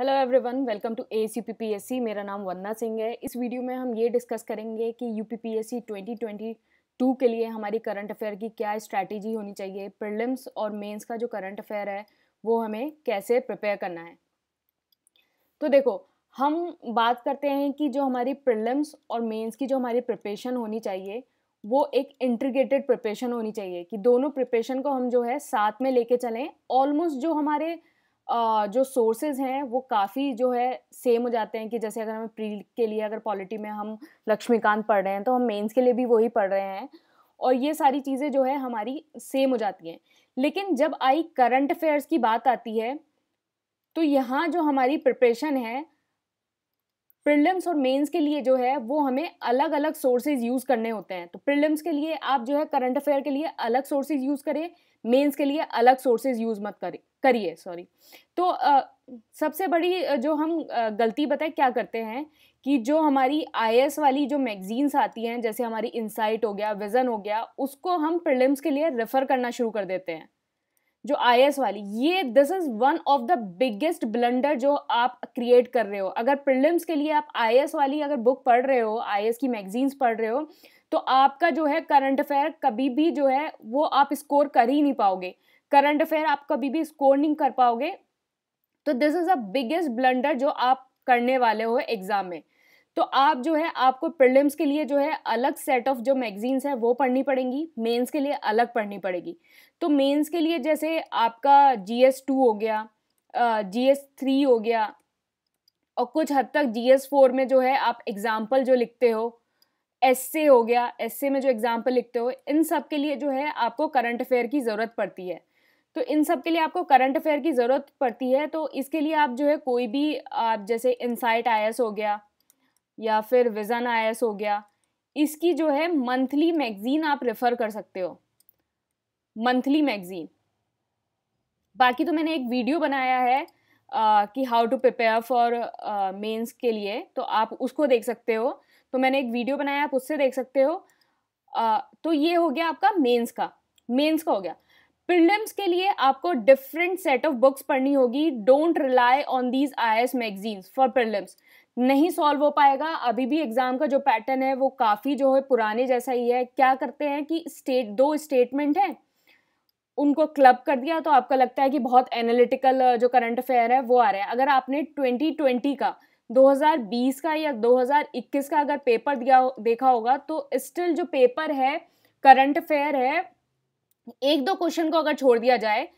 hello everyone welcome to A C मेरा नाम वंदना सिंह है इस वीडियो में हम ये डिस्कस करेंगे कि U P P S C twenty twenty two के लिए हमारी करंट अफेयर की क्या स्ट्रैटेजी होनी चाहिए प्रिलिम्स और मेंस का जो करंट अफेयर है वो हमें कैसे प्रिपेयर करना है तो देखो हम बात करते हैं कि जो हमारी प्रिलिम्स और मेंस की जो हमारी प्रिपेशन होनी चाहिए वो एक इंटीग्रेटेड प्रिपेशन होनी चाहिए कि दोनों प्रिपरेशन को हम जो है साथ में लेके चलें ऑलमोस्ट जो हमारे जो सोर्सेज हैं वो काफ़ी जो है सेम हो जाते हैं कि जैसे अगर हमें प्री के लिए अगर पॉलिटी में हम लक्ष्मीकांत पढ़ रहे हैं तो हम मेंस के लिए भी वही पढ़ रहे हैं और ये सारी चीज़ें जो है हमारी सेम हो जाती हैं लेकिन जब आई करंट अफेयर्स की बात आती है तो यहाँ जो हमारी प्रिपरेशन है प्रिलिम्स और मेंस के लिए जो है वो हमें अलग अलग सोर्सेज यूज़ करने होते हैं तो प्रिलिम्स के लिए आप जो है करंट अफेयर के लिए अलग सोर्सेज यूज़ करें मेंस के लिए अलग सोर्सेज यूज़ मत करें करिए सॉरी तो आ, सबसे बड़ी जो हम गलती बताए क्या करते हैं कि जो हमारी आई वाली जो मैगजीन्स आती हैं जैसे हमारी इंसाइट हो गया विजन हो गया उसको हम प्रिलिम्स के लिए रेफ़र करना शुरू कर देते हैं जो आई वाली ये this is one of the biggest blunder जो आप क्रिएट कर रहे हो अगर प्रिलिम्स के लिए आप आई वाली अगर बुक पढ़ रहे हो आई की मैगजीन्स पढ़ रहे हो तो आपका जो है करंट अफेयर कभी भी जो है वो आप स्कोर कर ही नहीं पाओगे करंट अफेयर आप कभी भी स्कोर नहीं कर पाओगे तो this is a biggest blunder जो आप करने वाले हो एग्ज़ाम में तो आप जो है आपको प्रिलिम्स के लिए जो है अलग सेट ऑफ जो मैगजीन्स है वो पढ़नी पड़ेंगी मेंस के लिए अलग पढ़नी पड़ेगी तो मेंस के लिए जैसे आपका जी एस टू हो गया जी एस थ्री हो गया और कुछ हद तक जी एस फोर में जो है आप एग्ज़ाम्पल जो लिखते हो एस हो गया एस में जो एग्ज़ाम्पल लिखते हो इन सब के लिए जो है आपको करंट अफेयर की ज़रूरत पड़ती है तो इन सब के लिए आपको करंट अफेयर की ज़रूरत पड़ती है तो इसके लिए आप जो है कोई भी आप जैसे इनसाइट आई हो गया या फिर विजन आई हो गया इसकी जो है मंथली मैगज़ीन आप रेफ़र कर सकते हो मंथली मैगज़ीन बाकी तो मैंने एक वीडियो बनाया है आ, कि how to prepare for mains के लिए तो आप उसको देख सकते हो तो मैंने एक वीडियो बनाया आप उससे देख सकते हो आ, तो ये हो गया आपका मेंस का मेंस का हो गया प्रिलिम्स के लिए आपको डिफरेंट सेट ऑफ बुक्स पढ़नी होगी don't rely on these I S magazines for prelims नहीं सॉल्व हो पाएगा अभी भी एग्ज़ाम का जो पैटर्न है वो काफ़ी जो है पुराने जैसा ही है क्या करते हैं कि स्टेट दो स्टेटमेंट हैं उनको क्लब कर दिया तो आपका लगता है कि बहुत एनालिटिकल जो करंट अफेयर है वो आ रहा है अगर आपने 2020 का 2020 का या 2021 का अगर पेपर दिया देखा होगा तो स्टिल जो पेपर है करंट अफेयर है एक दो क्वेश्चन को अगर छोड़ दिया जाए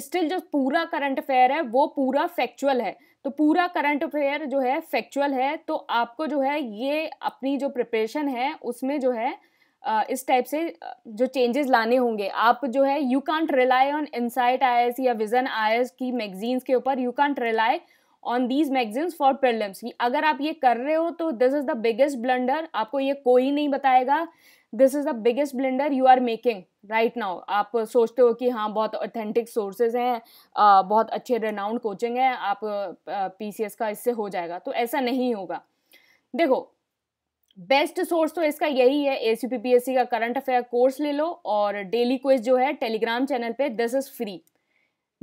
स्टिल जो पूरा करंट अफेयर है वो पूरा फैक्चुअल है तो पूरा करंट अफेयर जो है फैक्चुअल है तो आपको जो है ये अपनी जो प्रिपरेशन है उसमें जो है इस टाइप से जो चेंजेस लाने होंगे आप जो है you can't rely on insight I या विजन आई की मैगजीन्स के ऊपर you can't rely on these magazines for prelims अगर आप ये कर रहे हो तो this is the biggest blunder आपको ये कोई नहीं बताएगा this is the biggest blunder you are making right now आप सोचते हो कि हाँ बहुत ऑथेंटिक सोर्सेज हैं बहुत अच्छे रेनाउंड कोचिंग है आप पी सी एस का इससे हो जाएगा तो ऐसा नहीं होगा देखो बेस्ट सोर्स तो इसका यही है A C P P S C का करंट अफेयर कोर्स ले लो और डेली क्विज जो है टेलीग्राम चैनल पर this is free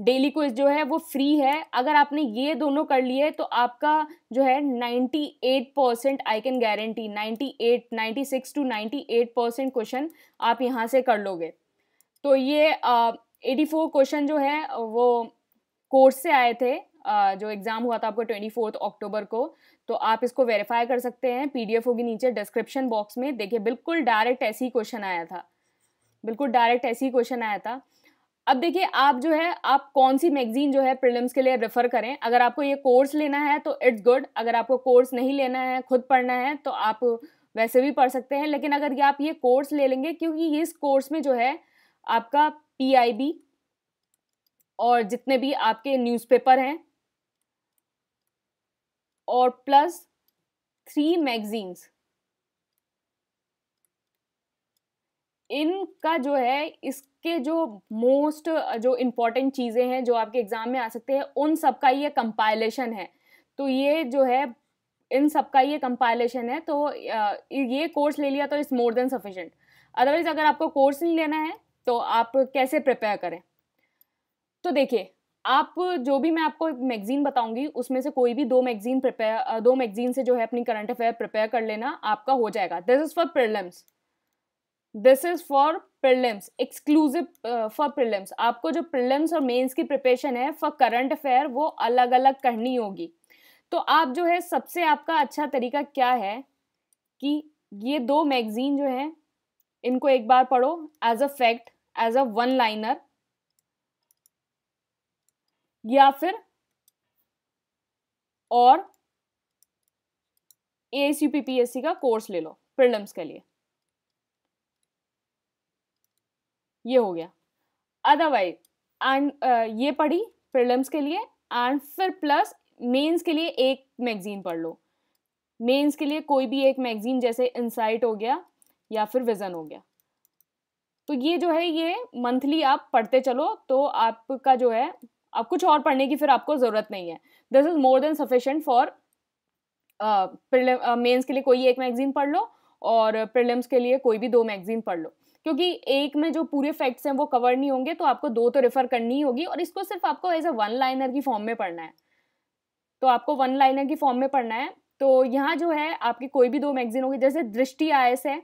daily quiz जो है वो फ्री है अगर आपने ये दोनों कर लिए तो आपका जो है 98 percent I can guarantee 98 96 to 98 percent question आप यहाँ से कर लोगे तो ये एटी फोर क्वेश्चन जो है वो कोर्स से आए थे uh, जो एग्ज़ाम हुआ था आपको ट्वेंटी फोर्थ अक्टूबर को तो आप इसको वेरीफाई कर सकते हैं पी होगी नीचे डिस्क्रिप्शन बॉक्स में देखिए बिल्कुल डायरेक्ट ऐसे ही क्वेश्चन आया था बिल्कुल डायरेक्ट ऐसे ही क्वेश्चन आया था अब देखिए आप जो है आप कौन सी मैगजीन जो है प्रिलिम्स के लिए रेफर करें अगर आपको ये कोर्स लेना है तो इट्स गुड अगर आपको कोर्स नहीं लेना है खुद पढ़ना है तो आप वैसे भी पढ़ सकते हैं लेकिन अगर ये आप ये कोर्स ले लेंगे क्योंकि इस कोर्स में जो है आपका पीआईबी और जितने भी आपके न्यूज़पेपर हैं और प्लस थ्री मैगजीन्स इनका जो है इसके जो मोस्ट जो इम्पोर्टेंट चीज़ें हैं जो आपके एग्ज़ाम में आ सकते हैं उन सब का ये कंपाइलेशन है तो ये जो है इन सब का ये कंपाइलेशन है तो ये कोर्स ले लिया तो it's more than sufficient otherwise अगर आपको कोर्स नहीं लेना है तो आप कैसे प्रिपेयर करें तो देखिए आप जो भी मैं आपको मैगजीन बताऊंगी उसमें से कोई भी दो मैगजीन प्रिपेयर दो मैगजीन से जो है अपनी करंट अफेयर प्रिपेयर कर लेना आपका हो जाएगा this is for prelims this is for prelims exclusive for prelims आपको जो प्रिलिम्स और मेंस की प्रिपरेशन है फॉर करंट अफेयर वो अलग अलग करनी होगी तो आप जो है सबसे आपका अच्छा तरीका क्या है कि ये दो मैगजीन जो है इनको एक बार पढ़ो as a fact as a one liner या फिर और A C P P S C का कोर्स ले लो प्रिलिम्स के लिए ये हो गया अदरवाइज एंड ये पढ़ी प्रिलिम्स के लिए एंड फिर प्लस मेंस के लिए एक मैगज़ीन पढ़ लो मेंस के लिए कोई भी एक मैगज़ीन जैसे इंसाइट हो गया या फिर विज़न हो गया तो ये जो है ये मंथली आप पढ़ते चलो तो आपका जो है आप कुछ और पढ़ने की फिर आपको ज़रूरत नहीं है this is more than sufficient for mains के लिए कोई एक मैगज़ीन पढ़ लो और प्रिलिम्स के लिए कोई भी दो मैगज़ीन पढ़ लो क्योंकि एक में जो पूरे फैक्ट्स हैं वो कवर नहीं होंगे तो आपको दो तो रेफर करनी होगी और इसको सिर्फ आपको एज अ वन लाइनर की फॉर्म में पढ़ना है तो आपको वन लाइनर की फॉर्म में पढ़ना है तो यहाँ जो है आपकी कोई भी दो मैगजीन होगी जैसे दृष्टि आई है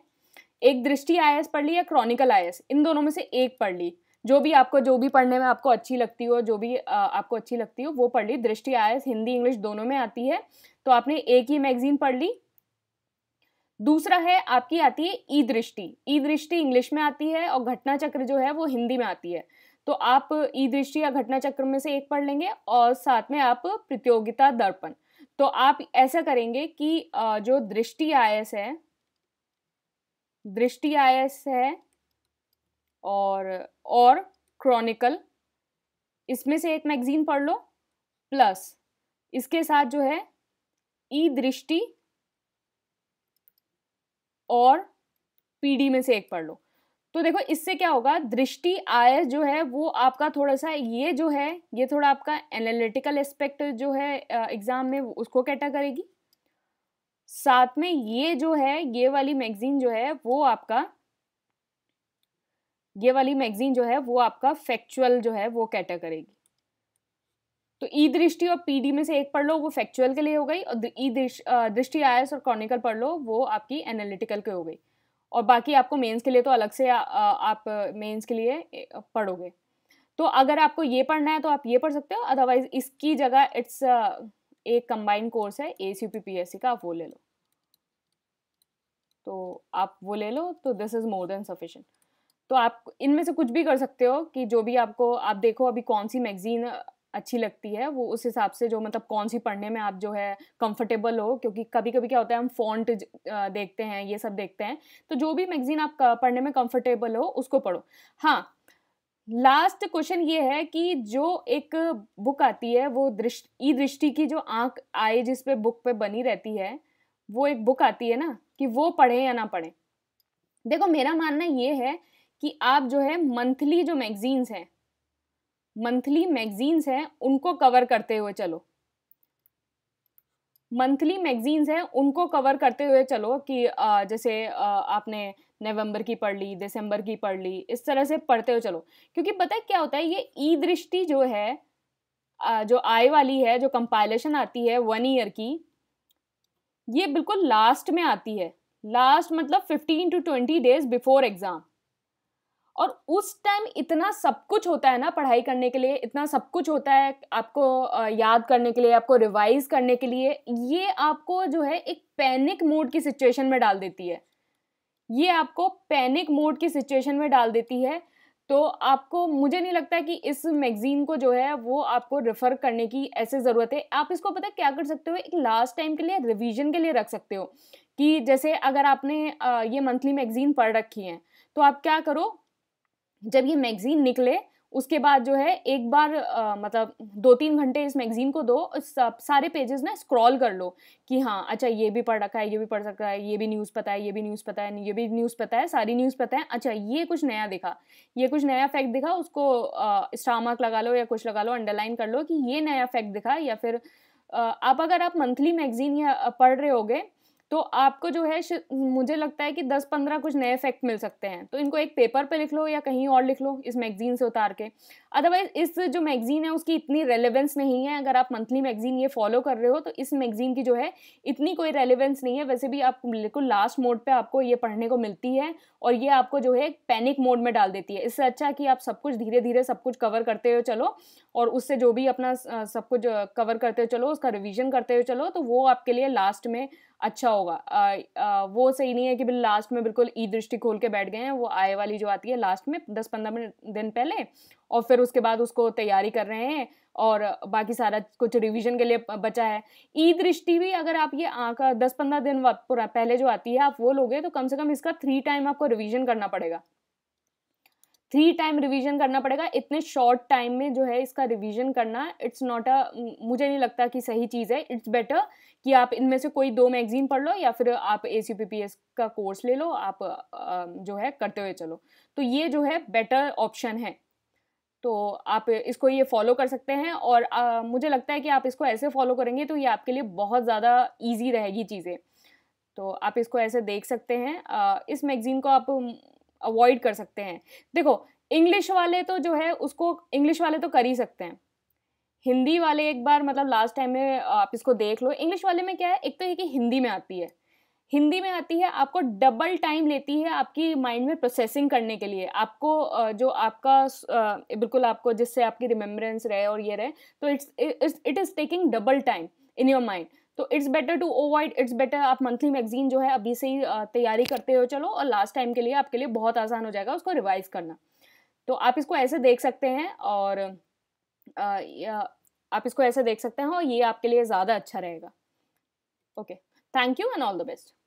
एक दृष्टि आई पढ़ ली या क्रॉनिकल आई इन दोनों में से एक पढ़ ली जो भी आपको जो भी पढ़ने में आपको अच्छी लगती हो जो भी आ, आपको अच्छी लगती हो वो पढ़ ली दृष्टि आई हिंदी इंग्लिश दोनों में आती है तो आपने एक ही मैगजीन पढ़ ली दूसरा है आपकी आती है ई दृष्टि ई दृष्टि इंग्लिश में आती है और घटना चक्र जो है वो हिंदी में आती है तो आप ई दृष्टि या घटना चक्र में से एक पढ़ लेंगे और साथ में आप प्रतियोगिता दर्पण तो आप ऐसा करेंगे कि जो दृष्टि आयस है दृष्टि आयस है और और क्रॉनिकल इसमें से एक मैगजीन पढ़ लो प्लस इसके साथ जो है ई दृष्टि और पीडी में से एक पढ़ लो तो देखो इससे क्या होगा दृष्टि आय जो है वो आपका थोड़ा सा ये जो है ये थोड़ा आपका एनालिटिकल एस्पेक्ट जो है एग्ज़ाम में उसको कैटा करेगी साथ में ये जो है ये वाली मैगजीन जो है वो आपका ये वाली मैगजीन जो है वो आपका फैक्चुअल जो है वो कैटा करेगी तो ई दृष्टि और पीडी में से एक पढ़ लो वो फैक्चुअल के लिए हो गई और ई दृष्टि आई और क्रॉनिकल पढ़ लो वो आपकी एनालिटिकल के हो गई और बाकी आपको मेंस के लिए तो अलग से आ, आप मेंस के लिए पढ़ोगे तो अगर आपको ये पढ़ना है तो आप ये पढ़ सकते हो अदरवाइज इसकी जगह इट्स एक कंबाइंड कोर्स है A C P P S C का आप वो ले लो तो आप वो ले लो तो this is more than sufficient तो आप इनमें से कुछ भी कर सकते हो कि जो भी आपको आप देखो अभी कौन सी मैगजीन अच्छी लगती है वो उस हिसाब से जो मतलब कौन सी पढ़ने में आप जो है कंफर्टेबल हो क्योंकि कभी कभी क्या होता है हम फॉन्ट देखते हैं ये सब देखते हैं तो जो भी मैगजीन आप पढ़ने में कंफर्टेबल हो उसको पढ़ो हाँ लास्ट क्वेश्चन ये है कि जो एक बुक आती है वो दृष्टि ई दृष्टि की जो आंख आए जिस पे बुक पे बनी रहती है वो एक बुक आती है ना कि वो पढ़ें या ना पढ़ें देखो मेरा मानना ये है कि आप जो है मंथली जो मैगजीन्स हैं मंथली मैगजीन्स हैं उनको कवर करते हुए चलो मंथली मैगजीन्स हैं उनको कवर करते हुए चलो कि जैसे आपने नवंबर की पढ़ ली दिसंबर की पढ़ ली इस तरह से पढ़ते हुए चलो क्योंकि पता है क्या होता है ये ई दृष्टि जो है जो आय वाली है जो कंपाइलेशन आती है वन ईयर की ये बिल्कुल लास्ट में आती है लास्ट मतलब fifteen to twenty days before exam और उस टाइम इतना सब कुछ होता है ना पढ़ाई करने के लिए इतना सब कुछ होता है आपको याद करने के लिए आपको रिवाइज करने के लिए ये आपको जो है एक पैनिक मोड की सिचुएशन में डाल देती है ये आपको पैनिक मोड की सिचुएशन में डाल देती है तो आपको मुझे नहीं लगता कि इस मैगज़ीन को जो है वो आपको रेफ़र करने की ऐसे ज़रूरत है आप इसको पता क्या कर सकते हो एक लास्ट टाइम के लिए रिवीजन के लिए रख सकते हो कि जैसे अगर आपने ये मंथली मैगज़ीन पढ़ रखी है तो आप क्या करो जब ये मैगज़ीन निकले उसके बाद जो है एक बार आ, मतलब दो तीन घंटे इस मैगज़ीन को दो सब सारे पेजेस ना स्क्रॉल कर लो कि हाँ अच्छा ये भी पढ़ रखा है ये भी पढ़ रखा है ये भी न्यूज़ पता है ये भी न्यूज़ पता है ये भी न्यूज़ पता है सारी न्यूज़ पता है अच्छा ये कुछ नया दिखा ये कुछ नया फैक्ट दिखा उसको स्टामक लगा लो या कुछ लगा लो अंडरलाइन कर लो कि ये नया फैक्ट दिखा या फिर आप अगर आप मंथली मैगज़ीन या पढ़ रहे होगे तो आपको जो है मुझे लगता है कि दस पंद्रह कुछ नए फैक्ट मिल सकते हैं तो इनको एक पेपर पे लिख लो या कहीं और लिख लो इस मैगजीन से उतार के अदरवाइज इस जो मैगजीन है उसकी इतनी रेलेवेंस नहीं है अगर आप मंथली मैगजीन ये फॉलो कर रहे हो तो इस मैगजीन की जो है इतनी कोई रेलेवेंस नहीं है वैसे भी आप बिल्कुल लास्ट मोड पर आपको ये पढ़ने को मिलती है और ये आपको जो है पैनिक मोड में डाल देती है इससे अच्छा कि आप सब कुछ धीरे धीरे सब कुछ कवर करते हुए चलो और उससे जो भी अपना सब कुछ कवर करते हुए चलो उसका रिविजन करते हुए चलो तो वो आपके लिए लास्ट में अच्छा होगा आ, आ, वो सही नहीं है कि बिल्कुल लास्ट में बिल्कुल ई दृष्टि खोल के बैठ गए हैं वो आय वाली जो आती है लास्ट में दस पंद्रह मिनट दिन पहले और फिर उसके बाद उसको तैयारी कर रहे हैं और बाकी सारा कुछ रिवीजन के लिए बचा है ई दृष्टि भी अगर आप ये आंख दस पंद्रह दिन पहले जो आती है आप वो लोगे तो कम से कम इसका थ्री टाइम आपको रिवीजन करना पड़ेगा थ्री टाइम रिवीजन करना पड़ेगा इतने शॉर्ट टाइम में जो है इसका रिवीजन करना इट्स नॉट अ मुझे नहीं लगता कि सही चीज़ है इट्स बेटर कि आप इनमें से कोई दो मैगजीन पढ़ लो या फिर आप ए का कोर्स ले लो आप जो है करते हुए चलो तो ये जो है बेटर ऑप्शन है तो आप इसको ये फॉलो कर सकते हैं और आ, मुझे लगता है कि आप इसको ऐसे फॉलो करेंगे तो ये आपके लिए बहुत ज़्यादा ईजी रहेगी चीज़ें तो आप इसको ऐसे देख सकते हैं इस मैगज़ीन को आप अवॉइड कर सकते हैं देखो इंग्लिश वाले तो जो है उसको इंग्लिश वाले तो कर ही सकते हैं हिंदी वाले एक बार मतलब लास्ट टाइम में आप इसको देख लो इंग्लिश वाले में क्या है एक तो ये कि हिंदी में आती है हिंदी में आती है आपको डबल टाइम लेती है आपकी माइंड में प्रोसेसिंग करने के लिए आपको जो आपका बिल्कुल आपको जिससे आपकी रिमेम्बरेंस रहे और ये रहे तो it's it is taking double time in your mind तो it's better to avoid it's better आप मंथली मैगजीन जो है अभी से ही तैयारी करते हो चलो और लास्ट टाइम के लिए आपके लिए बहुत आसान हो जाएगा उसको रिवाइज करना तो आप इसको ऐसे देख सकते हैं और आप इसको ऐसे देख सकते हैं और ये आपके लिए ज़्यादा अच्छा रहेगा okay thank you and all the best